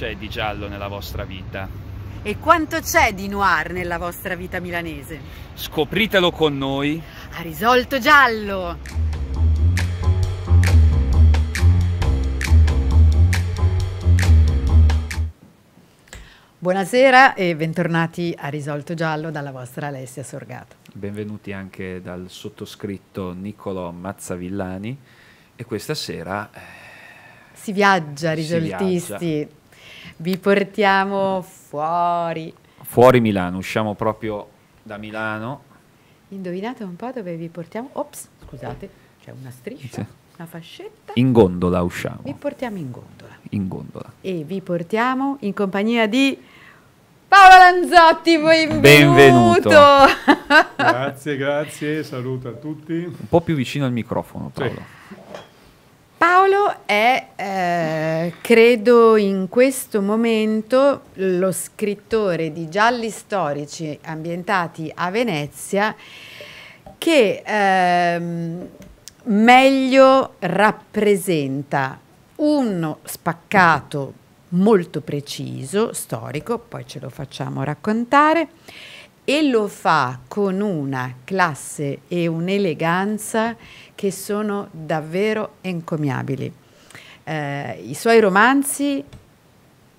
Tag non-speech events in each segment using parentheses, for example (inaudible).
c'è di giallo nella vostra vita? E quanto c'è di noir nella vostra vita milanese? Scopritelo con noi. A risolto giallo! Buonasera e bentornati a Risolto Giallo dalla vostra Alessia Sorgato. Benvenuti anche dal sottoscritto Niccolò Mazzavillani e questa sera... Eh, si viaggia, risoltisti, si viaggia vi portiamo fuori. Fuori Milano, usciamo proprio da Milano. Indovinate un po' dove vi portiamo. Ops, scusate, c'è una striscia, sì. una fascetta. In gondola usciamo. Vi portiamo in gondola. In gondola. E vi portiamo in compagnia di Paolo Lanzotti, benvenuto. benvenuto. grazie, grazie, saluto a tutti. Un po' più vicino al microfono, Paolo. Sì solo è, eh, credo in questo momento, lo scrittore di gialli storici ambientati a Venezia che eh, meglio rappresenta uno spaccato molto preciso, storico, poi ce lo facciamo raccontare, e lo fa con una classe e un'eleganza che sono davvero encomiabili. Eh, I suoi romanzi,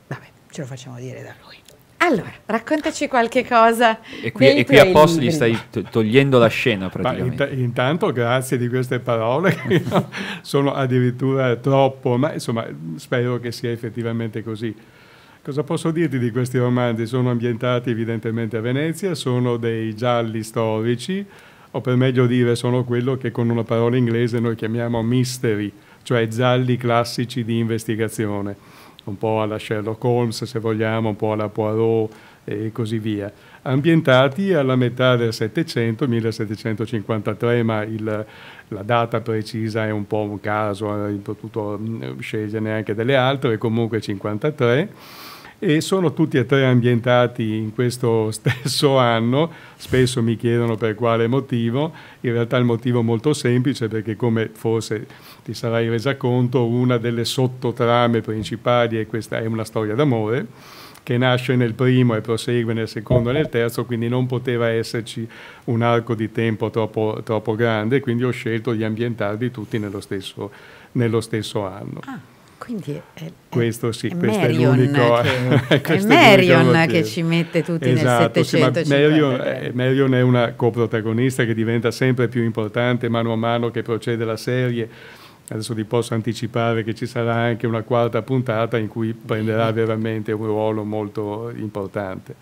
vabbè, ce lo facciamo dire da lui. Allora, raccontaci qualche cosa. E qui, e qui apposta gli stai togliendo la scena praticamente. Int intanto grazie di queste parole (laughs) che sono addirittura troppo, ma insomma spero che sia effettivamente così. Cosa posso dirti di questi romanzi? Sono ambientati evidentemente a Venezia, sono dei gialli storici, o per meglio dire sono quello che con una parola inglese noi chiamiamo mystery, cioè gialli classici di investigazione, un po' alla Sherlock Holmes se vogliamo, un po' alla Poirot e così via, ambientati alla metà del Settecento, 1753, ma il, la data precisa è un po' un caso, eh, non hai potuto mm, sceglierne neanche delle altre, comunque 53 e sono tutti e tre ambientati in questo (laughs) stesso anno, spesso mi chiedono per quale motivo, in realtà il motivo è molto semplice perché come forse ti sarai resa conto una delle sottotrame principali è questa è una storia d'amore che nasce nel primo e prosegue nel secondo e nel terzo, quindi non poteva esserci un arco di tempo troppo, troppo grande, quindi ho scelto di ambientarli tutti nello stesso, nello stesso anno. Ah. Quindi è, questo sì, è questo è l'unico. Che, (laughs) è Marion che, ci mette tutti esatto, nel 700. Sì, Marion, Marion, è una coprotagonista che diventa sempre più importante mano a mano che procede la serie. Adesso ti posso anticipare che ci sarà anche una quarta puntata in cui prenderà veramente un ruolo molto importante.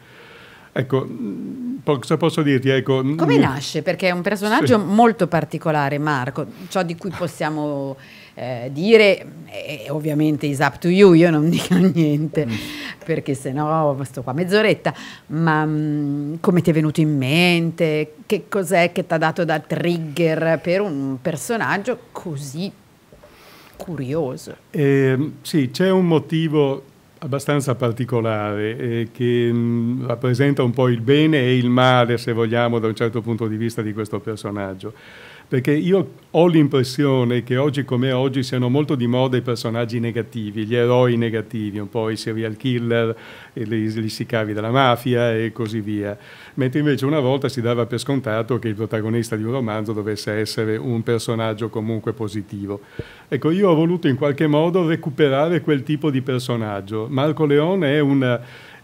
Ecco, mm, cosa posso dirti? Ecco, Come mm, nasce? Perché è un personaggio sì. molto particolare, Marco, ciò di cui possiamo eh, dire, eh, ovviamente is up to you, io non (laughs) dico niente, mm. perché se no sto qua mezz'oretta, ma mh, mm, come ti è venuto in mente, che cos'è che ti ha dato da trigger per un personaggio così curioso? Eh, sì, c'è un motivo abbastanza particolare eh, che mh, mm, rappresenta un po' il bene e il male, se vogliamo, da un certo punto di vista di questo personaggio perché io ho l'impressione che oggi come oggi siano molto di moda i personaggi negativi, gli eroi negativi, un po' i serial killer, gli sicavi della mafia e così via, mentre invece una volta si dava per scontato che il protagonista di un romanzo dovesse essere un personaggio comunque positivo. Ecco, io ho voluto in qualche modo recuperare quel tipo di personaggio. Marco Leone è un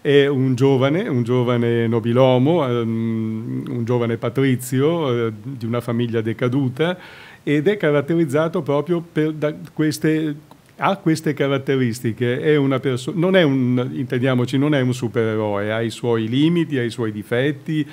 è un giovane, un giovane nobilomo, ehm, un giovane patrizio eh, di una famiglia decaduta ed è caratterizzato proprio per, queste, ha queste caratteristiche, è non è un, intendiamoci, non è un supereroe, ha i suoi limiti, ha i suoi difetti,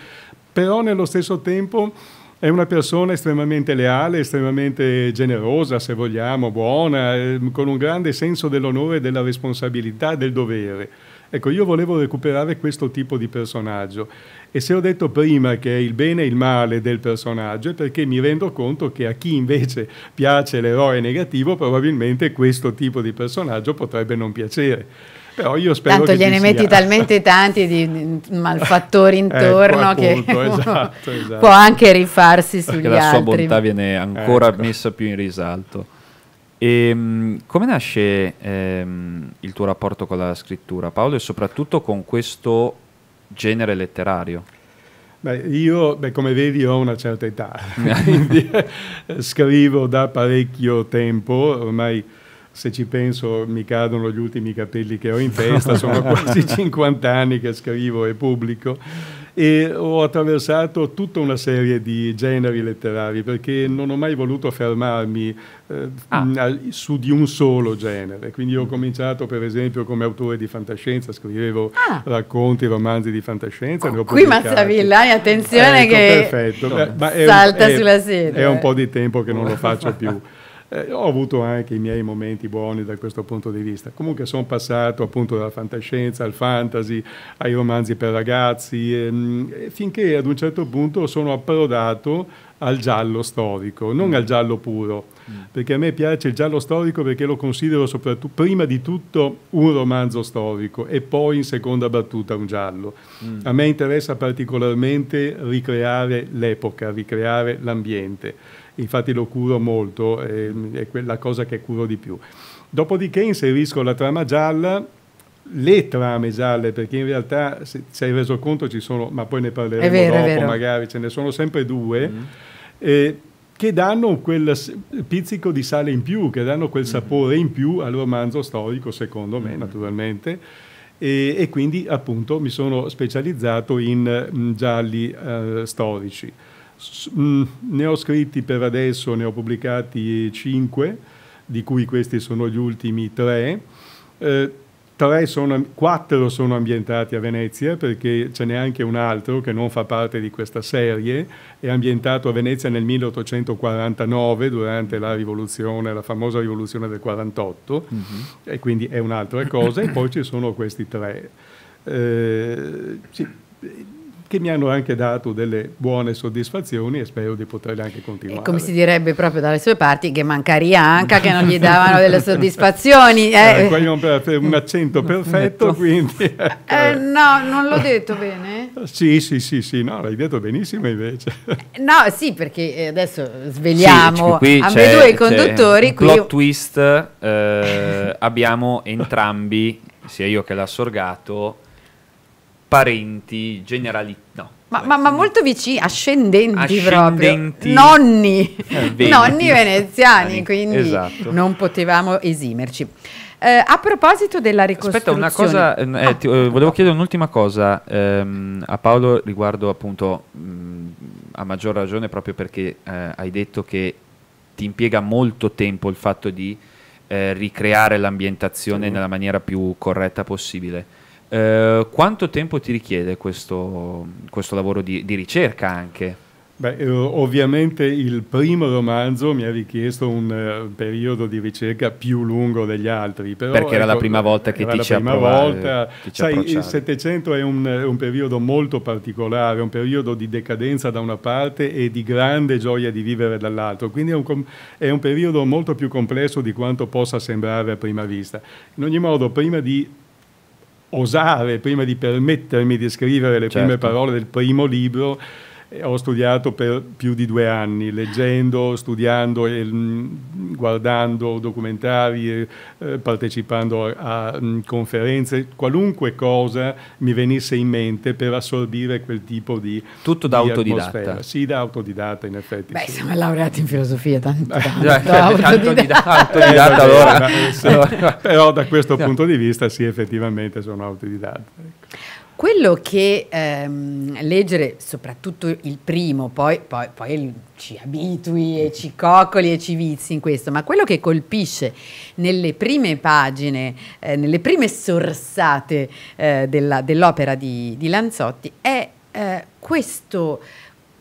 però nello stesso tempo è una persona estremamente leale, estremamente generosa, se vogliamo, buona, ehm, con un grande senso dell'onore, della responsabilità, del dovere. Ecco, io volevo recuperare questo tipo di personaggio e se ho detto prima che è il bene e il male del personaggio è perché mi rendo conto che a chi invece piace l'eroe negativo probabilmente questo tipo di personaggio potrebbe non piacere. Però io spero Tanto gliene metti talmente tanti di malfattori (laughs) intorno ecco, appunto, che (laughs) esatto, esatto. può anche rifarsi sugli perché altri. la sua bontà viene ancora ecco. messa più in risalto. E, ehm, come nasce ehm, il tuo rapporto con la scrittura, Paolo, e soprattutto con questo genere letterario? Beh, io, beh, come vedi, ho una certa età, (laughs) quindi eh, scrivo da parecchio tempo, ormai se ci penso mi cadono gli ultimi capelli che ho in testa, sono (laughs) quasi 50 anni che scrivo e pubblico e ho attraversato tutta una serie di generi letterari perché non ho mai voluto fermarmi eh, ah. su di un solo genere. Quindi ho cominciato per esempio come autore di fantascienza, scrivevo ah. racconti, romanzi di fantascienza. Oh, qui Mazzavillani, attenzione ecco, che perfetto. Beh, salta è, sulla sedia. È un eh. po' di tempo che non lo faccio (laughs) più. Eh, ho avuto anche i miei momenti buoni da questo punto di vista. Comunque sono passato appunto dalla fantascienza al fantasy, ai romanzi per ragazzi, ehm, finché ad un certo punto sono approdato al giallo storico, non mm. al giallo puro, mm. perché a me piace il giallo storico perché lo considero soprattutto, prima di tutto, un romanzo storico e poi in seconda battuta un giallo. Mm. A me interessa particolarmente ricreare l'epoca, ricreare l'ambiente infatti lo curo molto, è, mm, è quella cosa che curo di più. Dopodiché inserisco la trama gialla, le trame gialle, perché in realtà, se ci hai reso conto, ci sono, ma poi ne parleremo vero, dopo magari, ce ne sono sempre due, mm. eh, che danno quel pizzico di sale in più, che danno quel mm-hmm. sapore in più al romanzo storico, secondo me, mm. naturalmente. E, e, quindi appunto mi sono specializzato in mh, mm, gialli eh, storici. Mm, ne ho scritti per adesso, ne ho pubblicati cinque, di cui questi sono gli ultimi tre. Eh, sono, quattro sono ambientati a Venezia, perché ce n'è anche un altro che non fa parte di questa serie, è ambientato a Venezia nel 1849 durante la rivoluzione, la famosa rivoluzione del 48, mm-hmm. e quindi è un'altra cosa, e poi ci sono questi tre. Eh, sì che mi hanno anche dato delle buone soddisfazioni e spero di poterle anche continuare. E come si direbbe proprio dalle sue parti, che mancaria anche che non gli davano delle (laughs) soddisfazioni. Eh. Eh, un, un accento perfetto, quindi... Eh, ecco. no, non l'ho detto bene? Sì, sì, sì, sì, no, l'hai detto benissimo invece. No, sì, perché eh, adesso svegliamo sì, ambedue i conduttori. Qui... Plot twist, eh, abbiamo entrambi, sia io che l'assorgato, parenti generali, no. Ma, ma, ma molto vicini, ascendenti, ascendenti proprio, nonni, (laughs) eh, veneti. nonni veneziani, quindi esatto. non potevamo esimerci. Eh, a proposito della ricostruzione... Aspetta, una cosa, ehm, eh, eh, ah. ti, eh, volevo chiedere un'ultima cosa ehm, a Paolo riguardo appunto, mh, mm, a maggior ragione proprio perché eh, hai detto che ti impiega molto tempo il fatto di ricreare l'ambientazione mm. nella maniera più corretta possibile eh, quanto tempo ti richiede questo, questo lavoro di, di, ricerca anche? Beh, eh, ovviamente il primo romanzo mi ha richiesto un eh, periodo di ricerca più lungo degli altri. Perché ecco, era la ecco, prima volta che ti ci approvai. Sai, il Settecento è un, un periodo molto particolare, un periodo di decadenza da una parte e di grande gioia di vivere dall'altro. Quindi è un, è un periodo molto più complesso di quanto possa sembrare a prima vista. In ogni modo, prima di osare prima di permettermi di scrivere le certo. prime parole del primo libro ho studiato per più di due anni, leggendo, studiando, e, mm, guardando documentari, eh, partecipando a, mm, conferenze, qualunque cosa mi venisse in mente per assorbire quel tipo di Tutto da di autodidatta. Atmosfera. Sì, da autodidatta in effetti. Beh, sì. siamo laureati in filosofia, tanto, tanto, cioè, tanto autodidatta, autodidatta eh, allora. allora. Però da questo no. punto di vista sì, effettivamente sono autodidatta. Ecco. Quello che ehm, leggere, soprattutto il primo, poi, poi, poi ci abitui e ci coccoli e ci vizi in questo, ma quello che colpisce nelle prime pagine, eh, nelle prime sorsate eh, dell'opera di, di, Lanzotti è eh, questo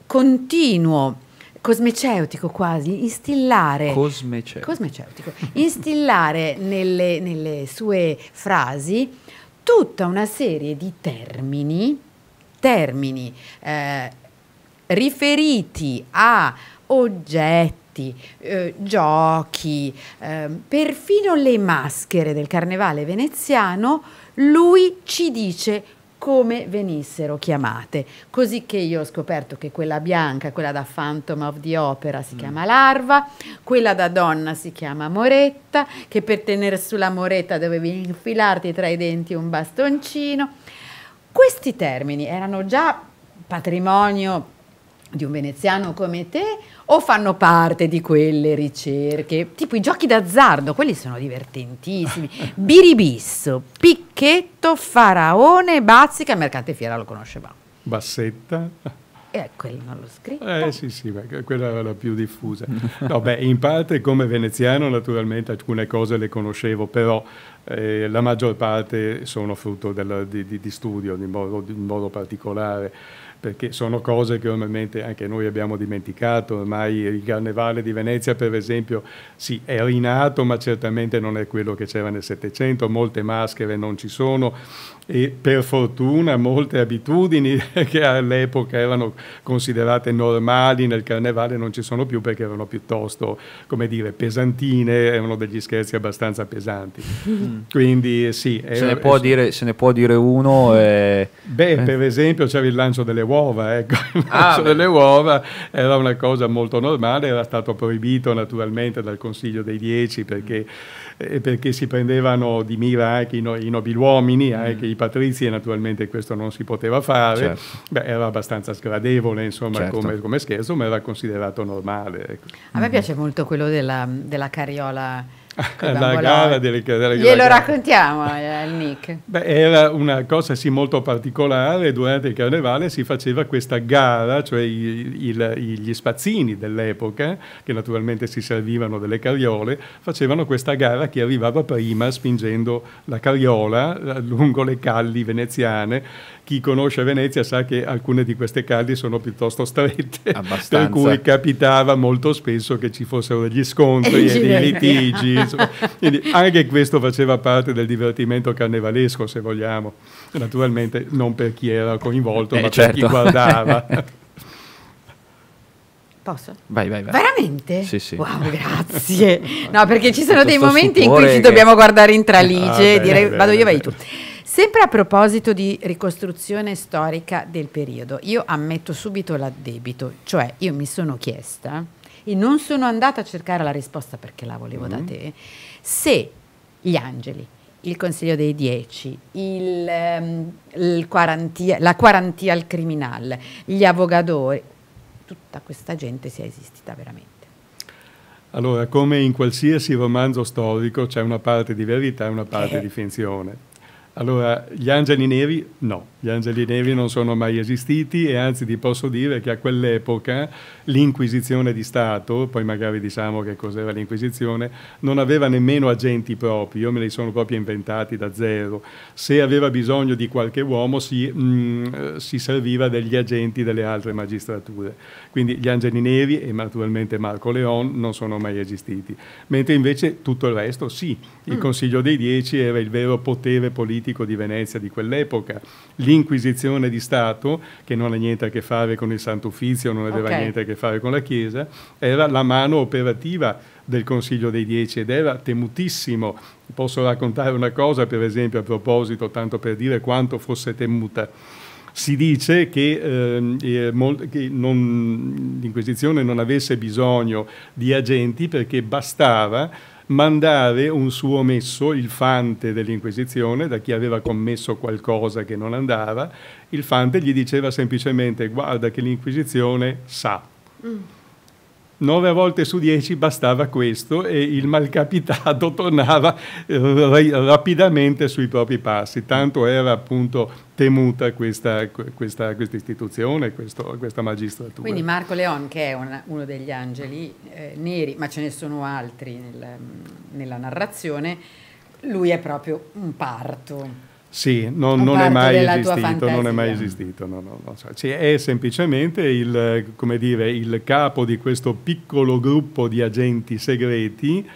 continuo cosmeceutico quasi, instillare cosmeceutico, cosmeceutico instillare nelle, nelle, sue frasi tutta una serie di termini, termini eh, riferiti a oggetti, eh, giochi, eh, perfino le maschere del carnevale veneziano, lui ci dice come venissero chiamate. Così che io ho scoperto che quella bianca, quella da Phantom of the Opera si mm. chiama larva, quella da donna si chiama moretta, che per tenere sulla moretta dovevi infilarti tra i denti un bastoncino. Questi termini erano già patrimonio di un veneziano come te o fanno parte di quelle ricerche? Tipo i giochi d'azzardo, quelli sono divertentissimi. (laughs) Biribisso, pic Bacchetto, Faraone, Bazzica, Mercante Fiera lo conoscevamo. Bassetta. Eh, quello non l'ho scritto. Eh sì, sì, quella era la più diffusa. No, beh, in parte come veneziano naturalmente alcune cose le conoscevo, però eh, la maggior parte sono frutto della, di, di, di, studio in modo, in modo particolare perché sono cose che normalmente anche noi abbiamo dimenticato, ormai il carnevale di Venezia per esempio sì, è rinato ma certamente non è quello che c'era nel Settecento, molte maschere non ci sono e per fortuna molte abitudini (laughs) che all'epoca erano considerate normali nel carnevale non ci sono più perché erano piuttosto, come dire, pesantine, erano degli scherzi abbastanza pesanti. Mm. Quindi sì. È, se, ne può dire, se ne può dire uno... Eh Beh, eh. per esempio c'era il lancio delle uova, ecco. il ah, lancio ah, delle uova era una cosa molto normale, era stato proibito naturalmente dal Consiglio dei Dieci perché, mm. perché si prendevano di mira anche i, no, i nobiluomini, mm. anche i patrizi e naturalmente questo non si poteva fare, certo. Beh, era abbastanza sgradevole insomma certo. come, come, scherzo, ma era considerato normale. Ecco. A me mm. piace molto quello della, della carriola (laughs) la gara delle, delle Glielo raccontiamo al eh, Nick. Beh, era una cosa sì, molto particolare, durante il carnevale si faceva questa gara, cioè il, il, gli spazzini dell'epoca, che naturalmente si servivano delle carriole, facevano questa gara che arrivava prima spingendo la carriola eh, lungo le calli veneziane chi conosce Venezia sa che alcune di queste calli sono piuttosto strette, Abbastanza. per cui capitava molto spesso che ci fossero degli scontri eh, e, dei litigi. Quindi anche questo faceva parte del divertimento carnevalesco, se vogliamo. Naturalmente non per chi era coinvolto, eh, ma certo. per chi certo. guardava. (laughs) Posso? Vai, vai, vai. Veramente? Sì, sì. Wow, (laughs) grazie. No, perché ci sono dei momenti in cui ci dobbiamo che... guardare in tralice ah, e dire beh, vado io, vai tu. Sempre a proposito di ricostruzione storica del periodo, io ammetto subito l'addebito, cioè io mi sono chiesta e non sono andata a cercare la risposta perché la volevo mm. da te, se gli angeli, il Consiglio dei Dieci, il, um, il quarantia, la quarantia al criminale, gli avvocatori, tutta questa gente sia esistita veramente. Allora, come in qualsiasi romanzo storico c'è una parte di verità e una parte eh. di finzione. Allora, gli angeli neri no, gli angeli neri non sono mai esistiti e anzi ti posso dire che a quell'epoca l'Inquisizione di Stato, poi magari diciamo che cos'era l'Inquisizione, non aveva nemmeno agenti propri, io me li sono proprio inventati da zero. Se aveva bisogno di qualche uomo si, mh, mm, si serviva degli agenti delle altre magistrature. Quindi gli angeli neri e naturalmente Marco Leon non sono mai esistiti, mentre invece tutto il resto sì, il mm. Consiglio dei Dieci era il vero potere politico politico di Venezia di quell'epoca, l'Inquisizione di Stato, che non ha niente a che fare con il Santo Uffizio, non aveva okay. niente a che fare con la Chiesa, era la mano operativa del Consiglio dei Dieci ed era temutissimo. Posso raccontare una cosa, per esempio, a proposito, tanto per dire quanto fosse temuta. Si dice che, ehm, eh, che l'Inquisizione non avesse bisogno di agenti perché bastava mandare un suo messo, il fante dell'Inquisizione, da chi aveva commesso qualcosa che non andava, il fante gli diceva semplicemente guarda che l'Inquisizione sa. Mm nove volte su dieci bastava questo e il malcapitato (laughs) tornava eh, rapidamente sui propri passi, tanto era appunto temuta questa, questa, questa istituzione, questo, questa magistratura. Quindi Marco Leon, che è una, uno degli angeli eh, neri, ma ce ne sono altri nel, nella narrazione, lui è proprio un parto. Sì, non, non, è esistito, non, è mai esistito, non no, no. cioè, è semplicemente il, dire, il, capo di questo piccolo gruppo di agenti segreti,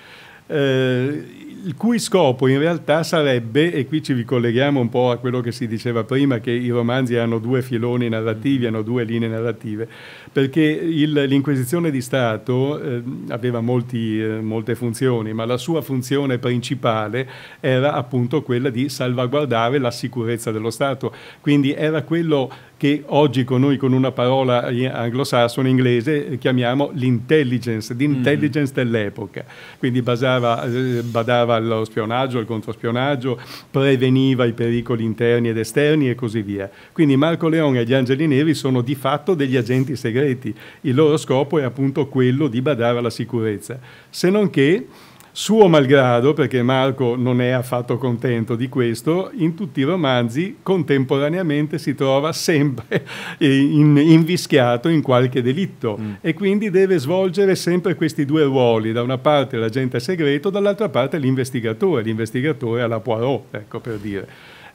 eh, il cui scopo in realtà sarebbe, e qui ci ricolleghiamo un po' a quello che si diceva prima, che i romanzi hanno due filoni narrativi, hanno due linee narrative, perché il, l'Inquisizione di Stato eh, aveva molti, eh, molte funzioni, ma la sua funzione principale era appunto quella di salvaguardare la sicurezza dello Stato, quindi era quello che oggi con noi con una parola anglosassone inglese eh, chiamiamo l'intelligence, l'intelligence mm. dell'epoca. Quindi basava, eh, badava allo spionaggio, al controspionaggio, preveniva i pericoli interni ed esterni e così via. Quindi Marco Leone e gli Angeli Neri sono di fatto degli agenti segreti segreti. Il loro scopo è appunto quello di badare alla sicurezza. Se non che, suo malgrado, perché Marco non è affatto contento di questo, in tutti i romanzi contemporaneamente si trova sempre (laughs) in, invischiato in qualche delitto mm. e quindi deve svolgere sempre questi due ruoli, da una parte l'agente segreto, dall'altra parte l'investigatore, l'investigatore alla Poirot, ecco per dire.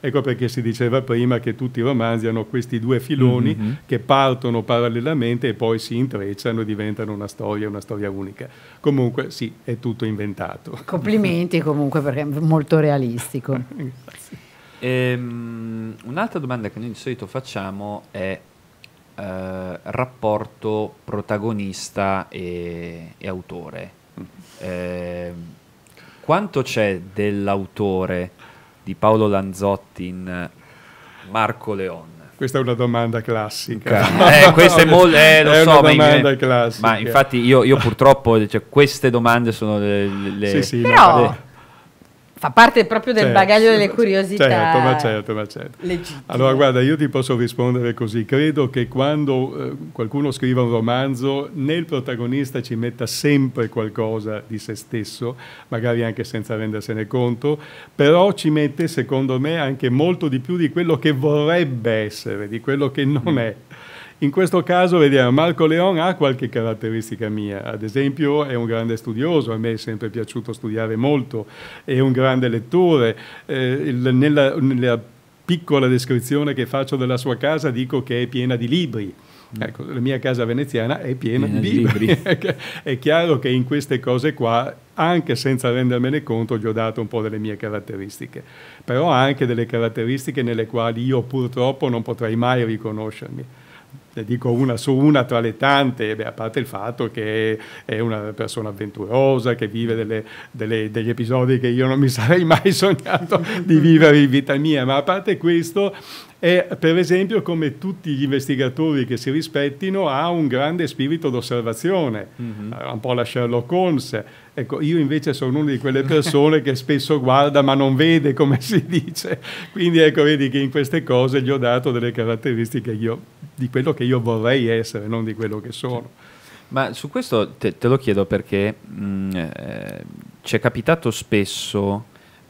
Ecco perché si diceva prima che tutti i romanzi hanno questi due filoni mm-hmm. che partono parallelamente e poi si intrecciano e diventano una storia, una storia unica. Comunque sì, è tutto inventato. Complimenti comunque perché è molto realistico. (laughs) ehm, un'altra domanda che noi di solito facciamo è eh, rapporto protagonista e, e autore. Eh, quanto c'è dell'autore di Paolo Lanzotti in eh, Marco Leone? Questa è una domanda classica. (laughs) Eh, questa eh, è molto, eh, lo è so, una domanda in, classica. Ma infatti io, io purtroppo, cioè, queste domande sono le... le, sì, sì, le, le Fa parte proprio del certo, bagaglio delle curiosità. Certo, ma certo, ma certo. Legittime. Allora, guarda, io ti posso rispondere così. Credo che quando eh, qualcuno scriva un romanzo, nel protagonista ci metta sempre qualcosa di se stesso, magari anche senza rendersene conto, però ci mette, secondo me, anche molto di più di quello che vorrebbe essere, di quello che non mm. è. In questo caso vediamo, Marco Leon ha qualche caratteristica mia, ad esempio è un grande studioso, a me è sempre piaciuto studiare molto, è un grande lettore, eh, nella, nella piccola descrizione che faccio della sua casa dico che è piena di libri. Mm. Ecco, la mia casa veneziana è piena, piena di libri. (laughs) Ecco, è chiaro che in queste cose qua, anche senza rendermene conto, gli ho dato un po' delle mie caratteristiche, però anche delle caratteristiche nelle quali io purtroppo non potrei mai riconoscermi ne dico una su una tra le tante, beh, a parte il fatto che è una persona avventurosa, che vive delle, delle, degli episodi che io non mi (laughs) sarei mai sognato di vivere in vita mia, ma a parte questo e per esempio come tutti gli investigatori che si rispettino ha un grande spirito d'osservazione, mm-hmm. un po' la Sherlock Holmes. Ecco, io invece sono una di quelle persone che spesso guarda ma non vede, come si dice. Quindi ecco, vedi che in queste cose gli ho dato delle caratteristiche io, di quello che io vorrei essere, non di quello che sono. Ma su questo te, te lo chiedo perché mh, mm, eh, ci è capitato spesso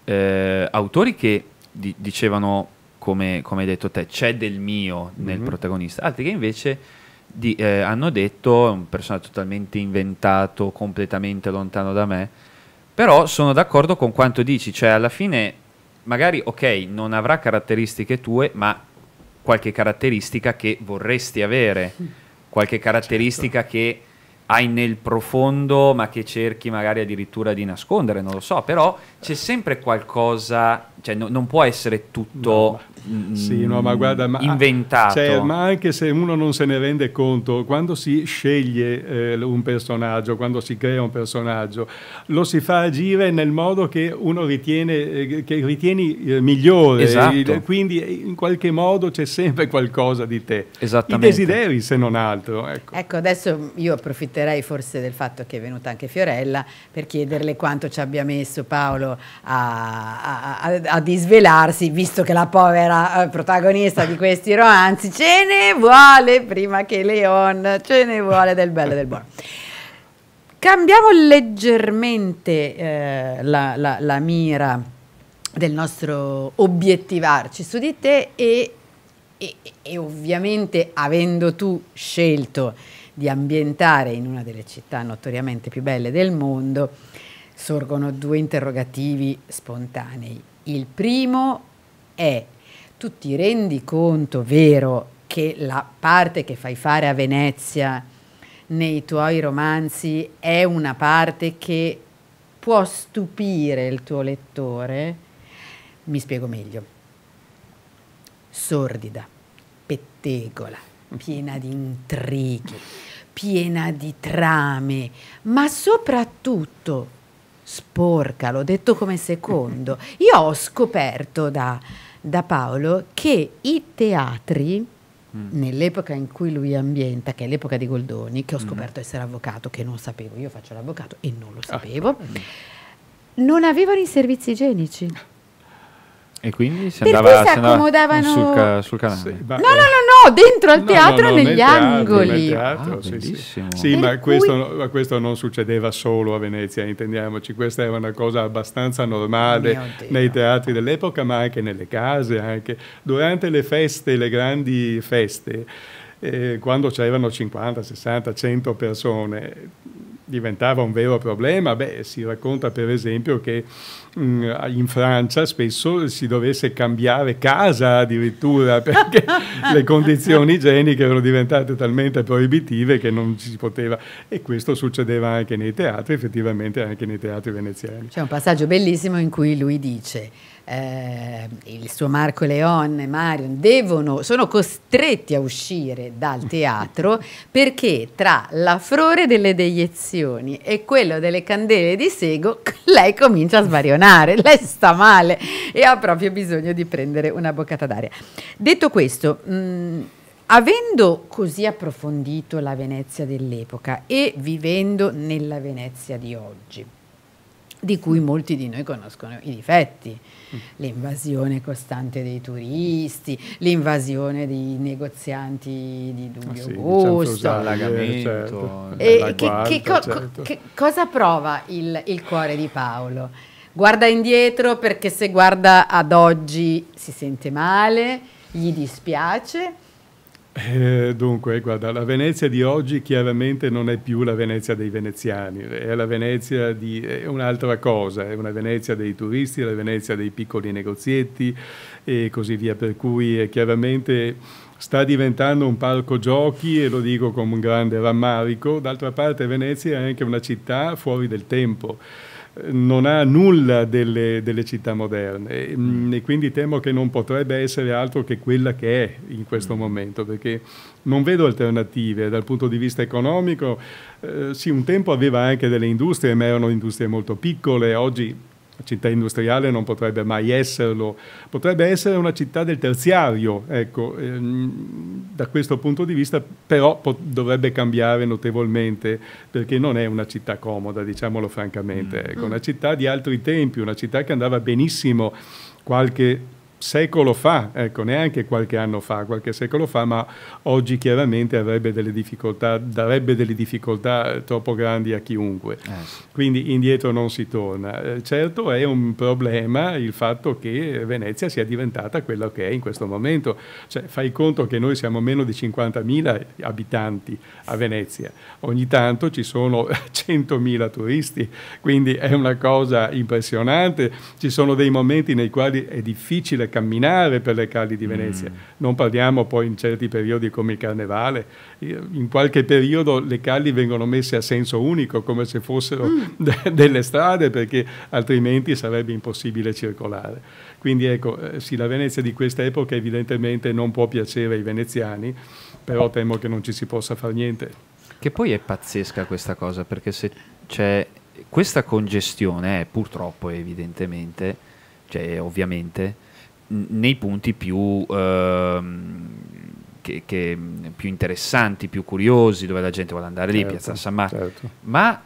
eh, autori che di- dicevano come, come hai detto te, c'è del mio nel mm-hmm. protagonista, altri che invece di, eh, hanno detto è un personaggio totalmente inventato, completamente lontano da me, però sono d'accordo con quanto dici, cioè alla fine magari ok, non avrà caratteristiche tue, ma qualche caratteristica che vorresti avere, qualche caratteristica certo. che hai nel profondo ma che cerchi magari addirittura di nascondere, non lo so, però c'è sempre qualcosa, cioè no, non può essere tutto no, ma, mm, sì, no, ma guarda, ma, inventato. Cioè, ma anche se uno non se ne rende conto, quando si sceglie eh, un personaggio, quando si crea un personaggio, lo si fa agire nel modo che uno ritiene, eh, che ritieni eh, migliore, esatto. quindi eh, in qualche modo c'è sempre qualcosa di te. I desideri se non altro. Ecco, ecco adesso io approfitterò approfitterei forse del fatto che è venuta anche Fiorella per chiederle quanto ci abbia messo Paolo a, a, a, a disvelarsi, visto che la povera eh, protagonista di questi romanzi ce ne vuole prima che Leon, ce ne vuole del bello e del buono. Cambiamo leggermente eh, la, la, la mira del nostro obiettivarci su di te e e, e, ovviamente avendo tu scelto di ambientare in una delle città notoriamente più belle del mondo, sorgono due interrogativi spontanei. Il primo è, tu ti rendi conto, vero, che la parte che fai fare a Venezia nei tuoi romanzi è una parte che può stupire il tuo lettore? Mi spiego meglio. Sordida, pettegola, piena di intrighi, piena di trame, ma soprattutto sporca, l'ho detto come secondo. (laughs) Io ho scoperto da, da Paolo che i teatri, mm. nell'epoca in cui lui ambienta, che è l'epoca di Goldoni, che ho mm. scoperto mm. essere avvocato, che non sapevo, io faccio l'avvocato e non lo ah. sapevo, ah. non avevano i servizi igienici. (laughs) E quindi si per andava, si andava sul, ca- sul, canale? Sì, no, no, no, no, dentro al no, teatro no, negli teatro, angoli. Teatro, ah, sì, sì. sì ma cui... questo, questo, non succedeva solo a Venezia, intendiamoci, questa è una cosa abbastanza normale nei teatri dell'epoca, ma anche nelle case, anche durante le feste, le grandi feste. Eh, quando c'erano 50, 60, 100 persone, diventava un vero problema? Beh, si racconta per esempio che mh, mm, in Francia spesso si dovesse cambiare casa addirittura (laughs) perché le condizioni igieniche erano diventate talmente proibitive che non si poteva e questo succedeva anche nei teatri, effettivamente anche nei teatri veneziani. C'è un passaggio bellissimo in cui lui dice eh, il suo Marco Leon e Marion devono, sono costretti a uscire dal teatro (laughs) perché tra l'affrore delle deiezioni e quello delle candele di sego (laughs) lei comincia a sbarionare, lei sta male e ha proprio bisogno di prendere una boccata d'aria. Detto questo, mh, mm, Avendo così approfondito la Venezia dell'epoca e vivendo nella Venezia di oggi, di cui molti di noi conoscono i difetti, mm. l'invasione costante dei turisti, l'invasione dei negozianti di dubbio ah, sì, diciamo, gusto, diciamo l'allagamento, eh, certo. Eh, e che, che, co certo. che, cosa prova il, il cuore di Paolo? Guarda indietro perché se guarda ad oggi si sente male, gli dispiace, eh, dunque, guarda, la Venezia di oggi chiaramente non è più la Venezia dei veneziani, è la Venezia di è un'altra cosa, è una Venezia dei turisti, è la Venezia dei piccoli negozietti e così via, per cui eh, chiaramente sta diventando un parco giochi e lo dico con un grande rammarico, d'altra parte Venezia è anche una città fuori del tempo non ha nulla delle, delle città moderne mm, mm. e quindi temo che non potrebbe essere altro che quella che è in questo mm. momento perché non vedo alternative dal punto di vista economico. Eh, sì, un tempo aveva anche delle industrie, ma erano industrie molto piccole, oggi città industriale non potrebbe mai esserlo, potrebbe essere una città del terziario, ecco, ehm, da questo punto di vista però pot- dovrebbe cambiare notevolmente perché non è una città comoda, diciamolo francamente, mm. ecco, mm. una città di altri tempi, una città che andava benissimo qualche secolo fa, ecco, neanche qualche anno fa, qualche secolo fa, ma oggi chiaramente avrebbe delle difficoltà, darebbe delle difficoltà troppo grandi a chiunque. Ah, Quindi indietro non si torna. Eh, certo è un problema il fatto che Venezia sia diventata quella che è in questo momento. Cioè, fai conto che noi siamo meno di 50.000 abitanti a Venezia. Ogni tanto ci sono 100.000 (laughs) turisti, quindi è una cosa impressionante. Ci sono dei momenti nei quali è difficile camminare per le calli di Venezia. Mm. Non parliamo poi in certi periodi come il carnevale. In qualche periodo le calli vengono messe a senso unico, come se fossero mm. (laughs) de delle strade, perché altrimenti sarebbe impossibile circolare. Quindi ecco, eh, sì, la Venezia di questa epoca evidentemente non può piacere ai veneziani, però temo che non ci si possa fare niente. Che poi è pazzesca questa cosa, perché se c'è cioè, questa congestione, eh, purtroppo evidentemente, cioè ovviamente, nei punti più, eh, che, che, più, interessanti, più curiosi, dove la gente vuole andare lì, certo, Piazza San Marco. Certo. Ma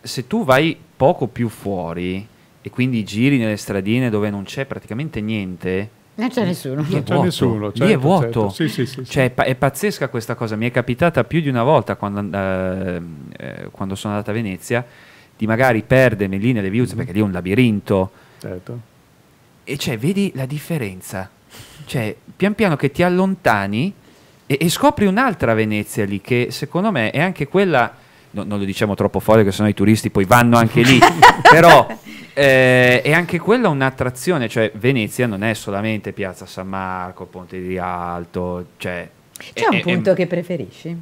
se tu vai poco più fuori e quindi giri nelle stradine dove non c'è praticamente niente, non c'è nessuno. Lì è vuoto. Nessuno, certo, Lì è certo, vuoto. Certo. Sì, sì, sì, cioè, è pazzesca questa cosa. Mi è capitata più di una volta quando, ehm, eh, quando sono andato a Venezia di magari perdermi lì nelle viuzze, mm-hmm. perché lì è un labirinto. Certo. E cioè, vedi la differenza. Cioè, pian piano che ti allontani e, e scopri un'altra Venezia lì, che secondo me è anche quella... No, non lo diciamo troppo fuori, che sennò i turisti poi vanno anche lì, (laughs) però eh, è anche quella un'attrazione, cioè Venezia non è solamente Piazza San Marco, Ponte di Alto, cioè... C'è è, un punto è, che preferisci?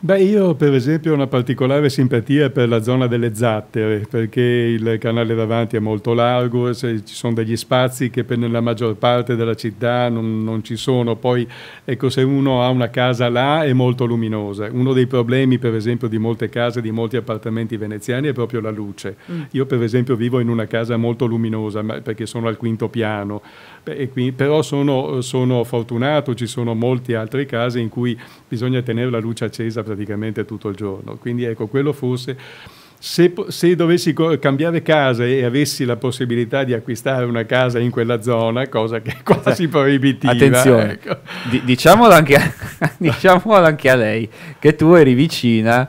Beh, io per esempio ho una particolare simpatia per la zona delle zattere, perché il canale davanti è molto largo, ci sono degli spazi che nella maggior parte della città non, non, ci sono. Poi, ecco, se uno ha una casa là è molto luminosa. Uno dei problemi, per esempio, di molte case, di molti appartamenti veneziani è proprio la luce. Mm. Io, per esempio, vivo in una casa molto luminosa, perché sono al quinto piano. Beh, qui, però sono, sono fortunato, ci sono molti altri casi in cui bisogna tenere la luce accesa praticamente tutto il giorno. Quindi ecco, quello forse... Se, se, dovessi cambiare casa e avessi la possibilità di acquistare una casa in quella zona, cosa che è quasi esatto. proibitiva. Attenzione, ecco. D- diciamolo, anche a, (laughs) diciamolo anche a lei che tu eri vicina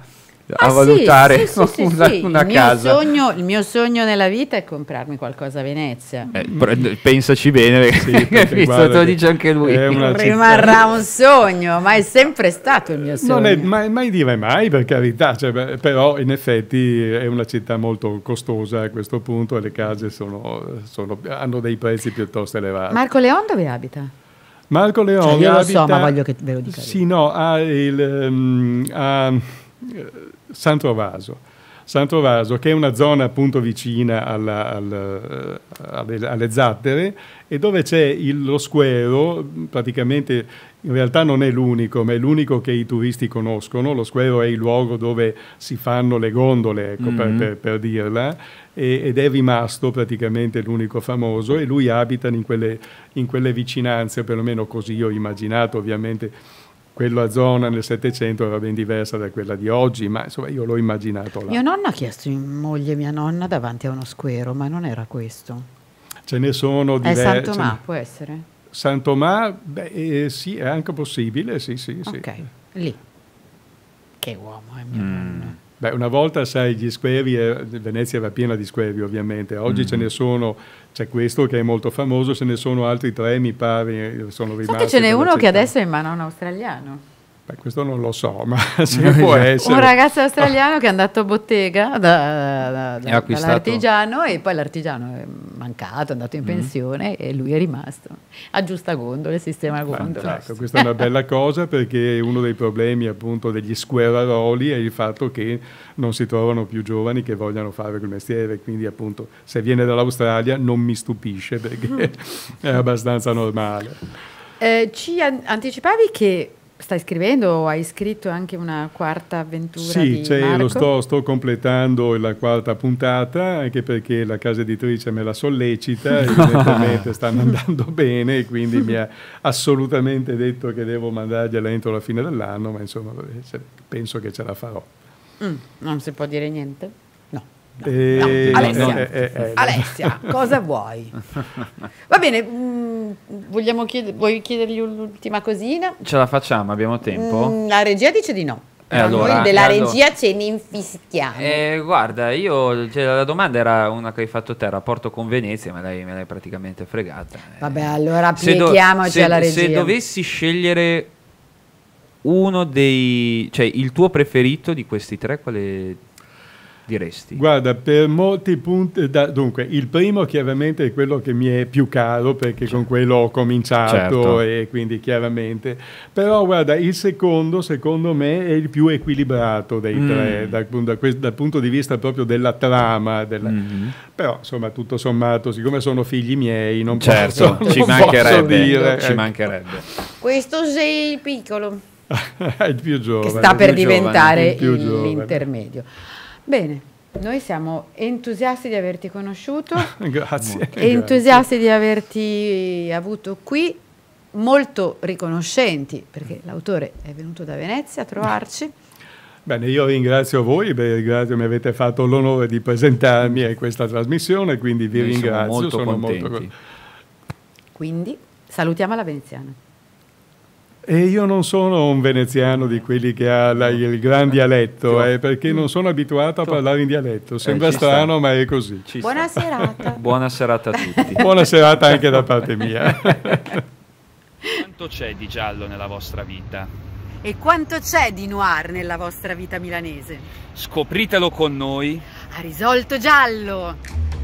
ah, a valutare sì, (laughs) sì, una, sì, una il casa. Mio sogno, il mio sogno nella vita è comprarmi qualcosa a Venezia. Eh, pensaci bene, (laughs) perché te lo dice anche lui. Rimarrà un sogno, ma è sempre stato il mio sogno. Non è mai, mai dire mai, per carità, cioè, però in effetti è una città molto costosa a questo punto e le case sono, sono, hanno dei prezzi piuttosto elevati. Marco Leon dove abita? Marco Leoni cioè, io lo abita, so, ma voglio che ve lo dica. Sì, no, ha il... Um, ha, Santrovaso. Santrovaso, che è una zona appunto vicina alla, alla, eh, alle, alle, zattere e dove c'è il, lo squero, praticamente in realtà non è l'unico, ma è l'unico che i turisti conoscono. Lo squero è il luogo dove si fanno le gondole, ecco, mm-hmm. per, per, per, dirla, e, ed è rimasto praticamente l'unico famoso e lui abita in quelle, in quelle vicinanze, perlomeno così ho immaginato ovviamente quella zona nel Settecento era ben diversa da quella di oggi, ma insomma io l'ho immaginato là. Mio nonno ha chiesto in moglie mia nonna davanti a uno squero, ma non era questo. Ce ne sono diverse. È Sant'Omà, ne... può essere? Sant'Omà, beh, eh, sì, è anche possibile, sì, sì, sì. Ok, lì. Che uomo è eh, mio mm. nonno. Beh, una volta, sai, gli squeri, eh, Venezia era piena di squeri ovviamente, oggi mm. ce ne mm-hmm. sono, c'è questo che è molto famoso, ce ne sono altri tre, mi pare, sono rimasti. Sì, ce n'è uno città. che adesso è in mano a un australiano. Beh, questo non lo so, ma sì, (laughs) può essere. Un ragazzo australiano che è andato a bottega da, da, da, dall'artigiano e poi l'artigiano è mancato, è andato in mm. pensione e lui è rimasto. Aggiusta gondole, sistema gondole. Fantastico. Questa è una (laughs) bella cosa perché uno dei problemi appunto degli squeraroli è il fatto che non si trovano più giovani che vogliano fare quel mestiere, quindi appunto se viene dall'Australia non mi stupisce perché (laughs) è abbastanza normale. Eh, ci an- anticipavi che Stai scrivendo o hai scritto anche una quarta avventura? Sì, cioè lo sto, sto, completando la quarta puntata, anche perché la casa editrice me la sollecita, (laughs) evidentemente stanno andando bene, quindi mi ha assolutamente detto che devo mandargliela entro la fine dell'anno, ma insomma eh, penso che ce la farò. Mm, non si può dire niente? No, e... Eh, no, Alessia. Eh, eh, eh, Alessia, cosa vuoi? Va bene, mh, mm, vogliamo chied- vuoi chiedergli un'ultima cosina? Ce la facciamo, abbiamo tempo? Mm, la regia dice di no. Eh, allora, noi della allora. regia ce ne infischiamo. Eh, guarda, io cioè, la domanda era una che hai fatto te, il rapporto con Venezia, me l'hai, me l'hai praticamente fregata. Eh. Vabbè, allora pieghiamoci do, alla regia. Se dovessi scegliere uno dei, cioè il tuo preferito di questi tre, quale diresti? Guarda, per molti punti, da, dunque, il primo chiaramente è quello che mi è più caro perché certo. con quello ho cominciato certo. e quindi chiaramente, però guarda, il secondo secondo me è il più equilibrato dei mm. tre da, da, dal punto di vista proprio della trama, della, mm. però insomma tutto sommato, siccome sono figli miei, non certo. posso, ci non posso dire, ci ecco. mancherebbe. Questo sei il piccolo. (laughs) il più giovane. Che sta per diventare giovane, l'intermedio. Bene, noi siamo entusiasti di averti conosciuto. (laughs) Grazie. Entusiasti Grazie. di averti avuto qui, molto riconoscenti perché mm. l'autore è venuto da Venezia a trovarci. (laughs) Bene, io ringrazio voi, beh, ringrazio, mi avete fatto l'onore di presentarmi a questa trasmissione, quindi vi Noi ringrazio. Sono molto sono contenti. Molto... Quindi salutiamo la veneziana. E io non sono un veneziano di quelli che ha la, il gran dialetto, eh, perché non sono abituato a parlare in dialetto. Eh, Sembra eh, strano, sta. ma è così. Ci Buona sta. serata. (laughs) Buona serata a tutti. Buona serata anche da parte mia. (laughs) Quanto c'è di giallo nella vostra vita? E quanto c'è di noir nella vostra vita milanese? Scopritelo con noi. A risolto giallo!